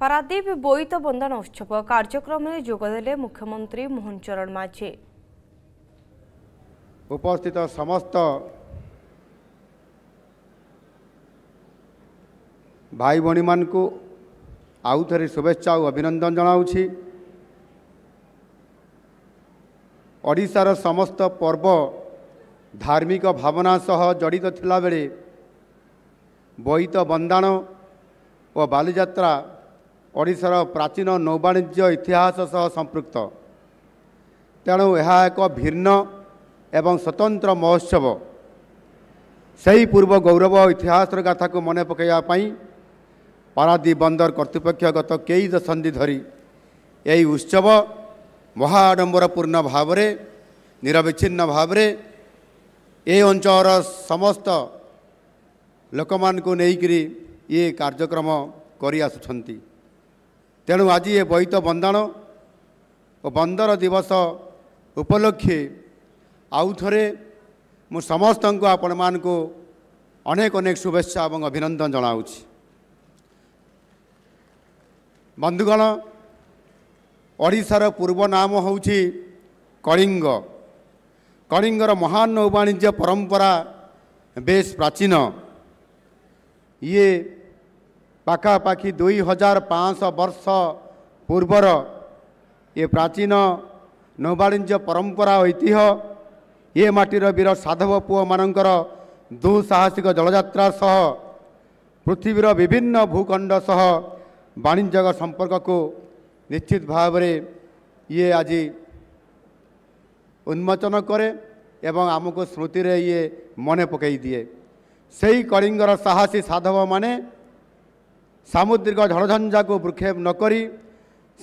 ପାରାଦୀପ ବୋଇତ ବନ୍ଦାଣ ଉତ୍ସବ କାର୍ଯ୍ୟକ୍ରମରେ ଯୋଗଦେଲେ ମୁଖ୍ୟମନ୍ତ୍ରୀ ମୋହନ ଚରଣ ମାଝି ଉପସ୍ଥିତ ସମସ୍ତ ଭାଇ ଭଉଣୀମାନଙ୍କୁ ଆଉଥରେ ଶୁଭେଚ୍ଛା ଓ ଅଭିନନ୍ଦନ ଜଣାଉଛି ଓଡ଼ିଶାର ସମସ୍ତ ପର୍ବ ଧାର୍ମିକ ଭାବନା ସହ ଜଡ଼ିତ ଥିଲାବେଳେ ବୋଇତ ବନ୍ଦାଣ ଓ ବାଲିଯାତ୍ରା ଓଡ଼ିଶାର ପ୍ରାଚୀନ ନୌବାଣିଜ୍ୟ ଇତିହାସ ସହ ସମ୍ପୃକ୍ତ ତେଣୁ ଏହା ଏକ ଭିନ୍ନ ଏବଂ ସ୍ୱତନ୍ତ୍ର ମହୋତ୍ସବ ସେହି ପୂର୍ବ ଗୌରବ ଇତିହାସର ଗାଥାକୁ ମନେ ପକାଇବା ପାଇଁ ପାରାଦ୍ୱୀପ ବନ୍ଦର କର୍ତ୍ତୃପକ୍ଷ ଗତ କେଇ ଦଶନ୍ଧି ଧରି ଏହି ଉତ୍ସବ ମହା ଆଡ଼ମ୍ବରପୂର୍ଣ୍ଣ ଭାବରେ ନିରବିଚ୍ଛିନ୍ନ ଭାବରେ ଏ ଅଞ୍ଚଳର ସମସ୍ତ ଲୋକମାନଙ୍କୁ ନେଇକରି ଇଏ କାର୍ଯ୍ୟକ୍ରମ କରିଆସୁଛନ୍ତି ତେଣୁ ଆଜି ଏ ବୋଇତ ବନ୍ଦାଣ ଓ ବନ୍ଦର ଦିବସ ଉପଲକ୍ଷେ ଆଉ ଥରେ ମୁଁ ସମସ୍ତଙ୍କୁ ଆପଣମାନଙ୍କୁ ଅନେକ ଅନେକ ଶୁଭେଚ୍ଛା ଏବଂ ଅଭିନନ୍ଦନ ଜଣାଉଛି ବନ୍ଧୁଗଣ ଓଡ଼ିଶାର ପୂର୍ବ ନାମ ହେଉଛି କଳିଙ୍ଗ କଳିଙ୍ଗର ମହାନ ନୌବାଣିଜ୍ୟ ପରମ୍ପରା ବେଶ୍ ପ୍ରାଚୀନ ଇଏ ପାଖାପାଖି ଦୁଇ ହଜାର ପାଞ୍ଚଶହ ବର୍ଷ ପୂର୍ବର ଏ ପ୍ରାଚୀନ ନୌବାଣିଜ୍ୟ ପରମ୍ପରା ଐତିହ୍ୟ ଏ ମାଟିର ବୀର ସାଧବ ପୁଅମାନଙ୍କର ଦୁଃସାହସିକ ଜଳଯାତ୍ରା ସହ ପୃଥିବୀର ବିଭିନ୍ନ ଭୂଖଣ୍ଡ ସହ ବାଣିଜ୍ୟ ସମ୍ପର୍କକୁ ନିଶ୍ଚିତ ଭାବରେ ଇଏ ଆଜି ଉନ୍ମୋଚନ କରେ ଏବଂ ଆମକୁ ସ୍ମୃତିରେ ଇଏ ମନେ ପକାଇ ଦିଏ ସେହି କଳିଙ୍ଗର ସାହସୀ ସାଧବମାନେ ସାମୁଦ୍ରିକ ଝଡ଼ଝଞ୍ଜାକୁ ବୃକ୍ଷେପ ନ କରି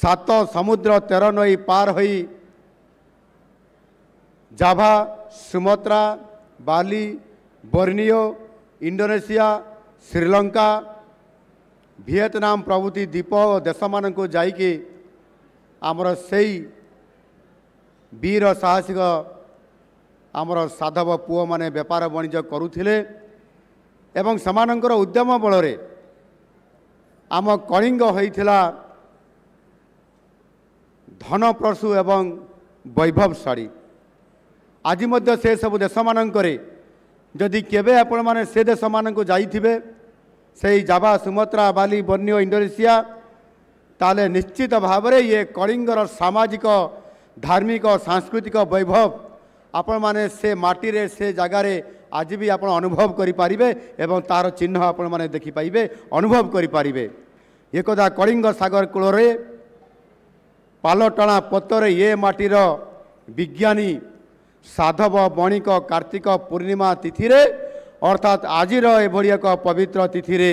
ସାତ ସମୁଦ୍ର ତେର ନଈ ପାର ହୋଇ Java Sumatra Bali Borneo Indonesia Sri Lanka Vietnam ପ୍ରଭୃତି ଦ୍ୱୀପ ଓ ଦେଶମାନଙ୍କୁ ଯାଇକି ଆମର ସେଇ ବୀର ସାହସିକ ଆମର ସାଧବ ପୁଅମାନେ ବେପାର ବାଣିଜ୍ୟ କରୁଥିଲେ ଏବଂ ସେମାନଙ୍କର ଉଦ୍ୟମ ବଳରେ ଆମ କଳିଙ୍ଗ ହୋଇଥିଲା ଧନପ୍ରସୁ ଏବଂ ବୈଭବଶାଳୀ ଆଜି ମଧ୍ୟ ସେସବୁ ଦେଶମାନଙ୍କରେ ଯଦି କେବେ ଆପଣମାନେ ସେ ଦେଶମାନଙ୍କୁ ଯାଇଥିବେ ସେଇ Java Sumatra Bali Borneo Indonesia ତାହେଲେ ନିଶ୍ଚିତ ଭାବରେ ଇଏ କଳିଙ୍ଗର ସାମାଜିକ ଧାର୍ମିକ ସାଂସ୍କୃତିକ ବୈଭବ ଆପଣମାନେ ସେ ମାଟିରେ ସେ ଜାଗାରେ ଆଜି ବି ଆପଣ ଅନୁଭବ କରିପାରିବେ ଏବଂ ତାର ଚିହ୍ନ ଆପଣମାନେ ଦେଖିପାରିବେ ଅନୁଭବ କରିପାରିବେ ଏକଦା କଳିଙ୍ଗ ସାଗର କୂଳରେ ପାଲଟଣା ପତରେ ଏ ମାଟିର ବିଜ୍ଞାନୀ ସାଧବ ବଣିକ କାର୍ତ୍ତିକ ପୂର୍ଣ୍ଣିମା ତିଥିରେ ଅର୍ଥାତ୍ ଆଜିର ଏଭଳି ଏକ ପବିତ୍ର ତିଥିରେ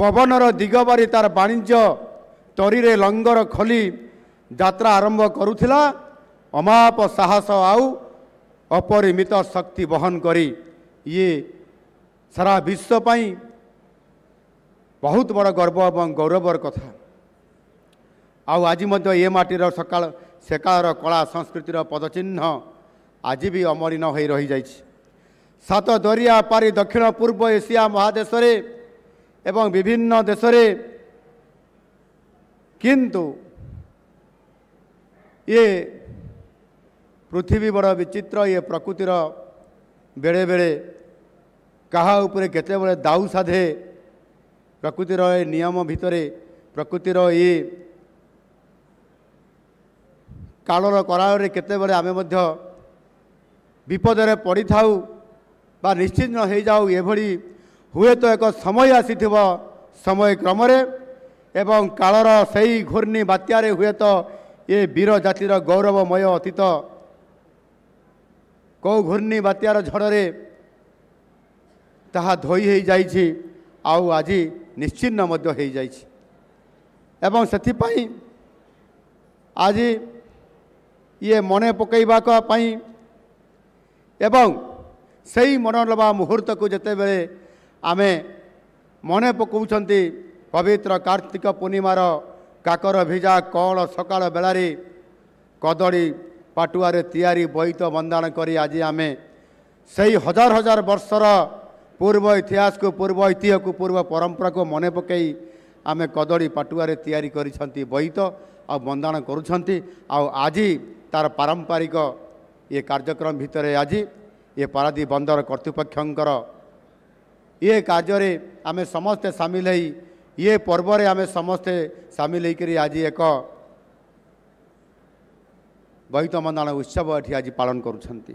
ପବନର ଦିଗବାରି ତାର ବାଣିଜ୍ୟ ତରିରେ ଲଙ୍ଗର ଖୋଲି ଯାତ୍ରା ଆରମ୍ଭ କରୁଥିଲା ଅମାପ ସାହସ ଆଉ ଅପରିମିତ ଶକ୍ତି ବହନ କରି ଇଏ ସାରା ବିଶ୍ୱ ପାଇଁ ବହୁତ ବଡ଼ ଗର୍ବ ଏବଂ ଗୌରବର କଥା ଆଉ ଆଜି ମଧ୍ୟ ଏ ମାଟିର ସକାଳ ସେ କାଳର କଳା ସଂସ୍କୃତିର ପଦଚିହ୍ନ ଆଜି ବି ଅମଳିନ ହୋଇ ରହିଯାଇଛି ସାତ ଦରିଆ ପାରି ଦକ୍ଷିଣ ପୂର୍ବ ଏସିଆ ମହାଦେଶରେ ଏବଂ ବିଭିନ୍ନ ଦେଶରେ କିନ୍ତୁ ଇଏ ପୃଥିବୀ ବଡ଼ ବିଚିତ୍ର ଇଏ ପ୍ରକୃତିର ବେଳେବେଳେ କାହା ଉପରେ କେତେବେଳେ ଦାଉ ସାଧେ ପ୍ରକୃତିର ଏ ନିୟମ ଭିତରେ ପ୍ରକୃତିର ଏ କାଳର କରାଳରେ କେତେବେଳେ ଆମେ ମଧ୍ୟ ବିପଦରେ ପଡ଼ିଥାଉ ବା ନିଶ୍ଚିନ୍ତ ହୋଇଯାଉ ଏଭଳି ହୁଏତ ଏକ ସମୟ ଆସିଥିବ ସମୟ କ୍ରମରେ ଏବଂ କାଳର ସେହି ଘୂର୍ଣ୍ଣି ବାତ୍ୟାରେ ହୁଏତ ଏ ବୀର ଜାତିର ଗୌରବମୟ ଅତୀତ କେଉଁ ଘୂର୍ଣ୍ଣି ବାତ୍ୟାର ଝଡ଼ରେ ତାହା ଧୋଇ ହୋଇଯାଇଛି ଆଉ ଆଜି ନିଶ୍ଚିହ୍ନ ମଧ୍ୟ ହୋଇଯାଇଛି ଏବଂ ସେଥିପାଇଁ ଆଜି ଇଏ ମନେ ପକାଇବା ପାଇଁ ଏବଂ ସେଇ ମନଲବା ମୁହୂର୍ତ୍ତକୁ ଯେତେବେଳେ ଆମେ ମନେ ପକାଉଛନ୍ତି ପବିତ୍ର କାର୍ତ୍ତିକ ପୂର୍ଣ୍ଣିମାର କାକର ଭିଜା କଅଁଳ ସକାଳ ବେଳାରେ କଦଳୀ ପାଟୁଆରେ ତିଆରି ବୋଇତ ବନ୍ଦାଣ କରି ଆଜି ଆମେ ସେଇ ହଜାର ହଜାର ବର୍ଷର ପୂର୍ବ ଇତିହାସକୁ ପୂର୍ବ ଐତିହ୍ୟକୁ ପୂର୍ବ ପରମ୍ପରାକୁ ମନେ ପକାଇ ଆମେ କଦଳୀ ପାଟୁଆରେ ତିଆରି କରିଛନ୍ତି ବୋଇତ ଆଉ ବନ୍ଦାଣ କରୁଛନ୍ତି ଆଉ ଆଜି ତା'ର ପାରମ୍ପାରିକ ଇଏ କାର୍ଯ୍ୟକ୍ରମ ଭିତରେ ଆଜି ଇଏ ପାରାଦ୍ୱୀପ ବନ୍ଦର କର୍ତ୍ତୃପକ୍ଷଙ୍କର ଇଏ କାର୍ଯ୍ୟରେ ଆମେ ସମସ୍ତେ ସାମିଲ ହେଇ ଇଏ ପର୍ବରେ ଆମେ ସମସ୍ତେ ସାମିଲ ହେଇକରି ଆଜି ଏକ ବୈତ ମନ୍ଦାଣ ଉତ୍ସବ ଏଠି ଆଜି ପାଳନ କରୁଛନ୍ତି